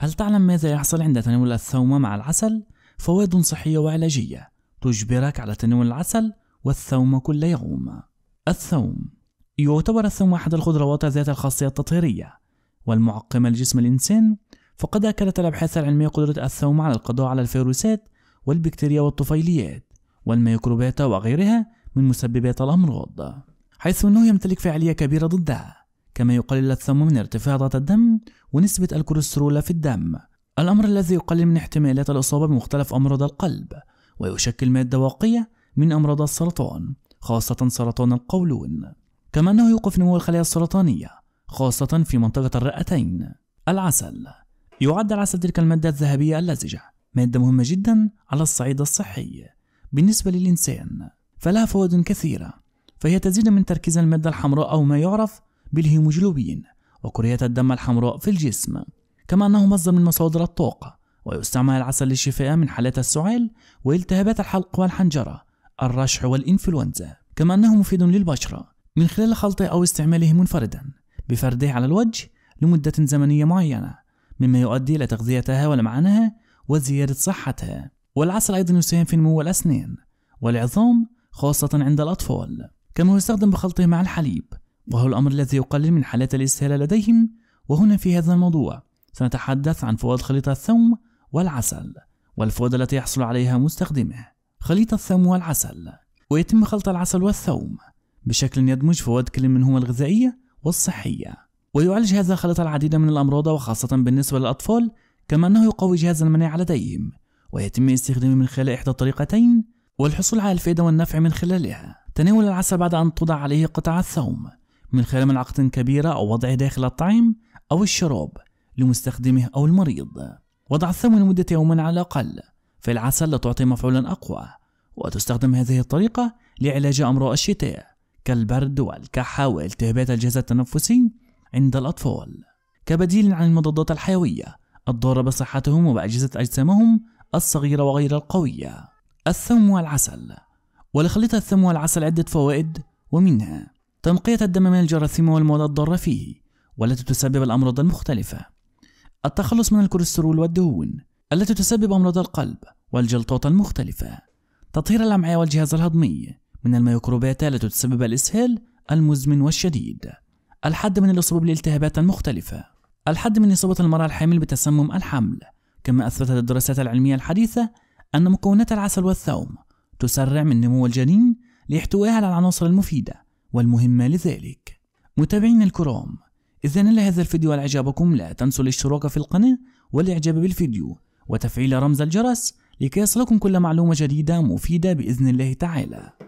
هل تعلم ماذا يحصل عند تناول الثومة مع العسل؟ فوائد صحية وعلاجية تجبرك على تناول العسل والثوم كل يوم. الثوم يعتبر الثوم أحد الخضروات ذات الخاصية التطهيرية والمعقمة لجسم الإنسان فقد أكدت الأبحاث العلمية قدرة الثوم على القضاء على الفيروسات والبكتيريا والطفيليات والميكروبات وغيرها من مسببات الأمراض حيث أنه يمتلك فعالية كبيرة ضدها كما يقلل الثوم من ارتفاع ضغط الدم ونسبة الكوليسترول في الدم الأمر الذي يقلل من احتمالات الإصابة بمختلف أمراض القلب ويشكل مادة واقية من أمراض السرطان خاصة سرطان القولون كما أنه يوقف نمو الخلايا السرطانية خاصة في منطقة الرئتين العسل يعد العسل تلك المادة الذهبية اللزجة مادة مهمة جدا على الصعيد الصحي بالنسبة للإنسان فلها فوائد كثيرة فهي تزيد من تركيز المادة الحمراء أو ما يعرف بالهيموجلوبين وكريات الدم الحمراء في الجسم كما أنه مصدر من مصادر الطاقة ويستعمل العسل للشفاء من حالات السعال والتهابات الحلق والحنجرة الرشح والإنفلونزا كما أنه مفيد للبشرة من خلال خلطه أو استعماله منفردا بفرده على الوجه لمدة زمنية معينة مما يؤدي إلى تغذيتها ولمعانها وزيادة صحتها والعسل أيضا يساهم في نمو الأسنان والعظام خاصة عند الأطفال كما يستخدم بخلطه مع الحليب وهو الأمر الذي يقلل من حالات الإسهال لديهم وهنا في هذا الموضوع سنتحدث عن فوائد خليط الثوم والعسل والفوائد التي يحصل عليها مستخدمه خليط الثوم والعسل ويتم خلط العسل والثوم بشكل يدمج فوائد كل منهما الغذائية والصحية ويعالج هذا الخليط العديد من الأمراض وخاصة بالنسبة للأطفال كما أنه يقوي جهاز المناعة لديهم ويتم استخدامه من خلال إحدى الطريقتين والحصول على الفائدة والنفع من خلالها تناول العسل بعد أن تضع عليه قطع الثوم من خلال ملعقة كبيرة أو وضعه داخل الطعام أو الشراب لمستخدمه أو المريض وضع الثوم لمدة يوم على الأقل في العسل لتعطي مفعولا أقوى وتستخدم هذه الطريقة لعلاج أمراض الشتاء كالبرد والكحة والتهابات الجهاز التنفسي عند الأطفال كبديل عن المضادات الحيوية الضارة بصحتهم وبأجهزة أجسامهم الصغيرة وغير القوية الثوم والعسل ولخليط الثوم والعسل عدة فوائد ومنها تنقية الدم من الجراثيم والمواد الضارة فيه والتي تسبب الأمراض المختلفة التخلص من الكوليسترول والدهون التي تسبب أمراض القلب والجلطات المختلفة تطهير الأمعاء والجهاز الهضمي من الميكروبات التي تسبب الإسهال المزمن والشديد الحد من الإصابة بالالتهابات المختلفة الحد من إصابة المرأة الحامل بتسمم الحمل كما أثبتت الدراسات العلمية الحديثة أن مكونات العسل والثوم تسرع من نمو الجنين لاحتوائها على العناصر المفيدة والمهمة لذلك متابعينا الكرام إذا نال هذا الفيديو إعجابكم لا تنسوا الاشتراك في القناة والإعجاب بالفيديو وتفعيل رمز الجرس لكي يصلكم كل معلومة جديدة مفيدة بإذن الله تعالى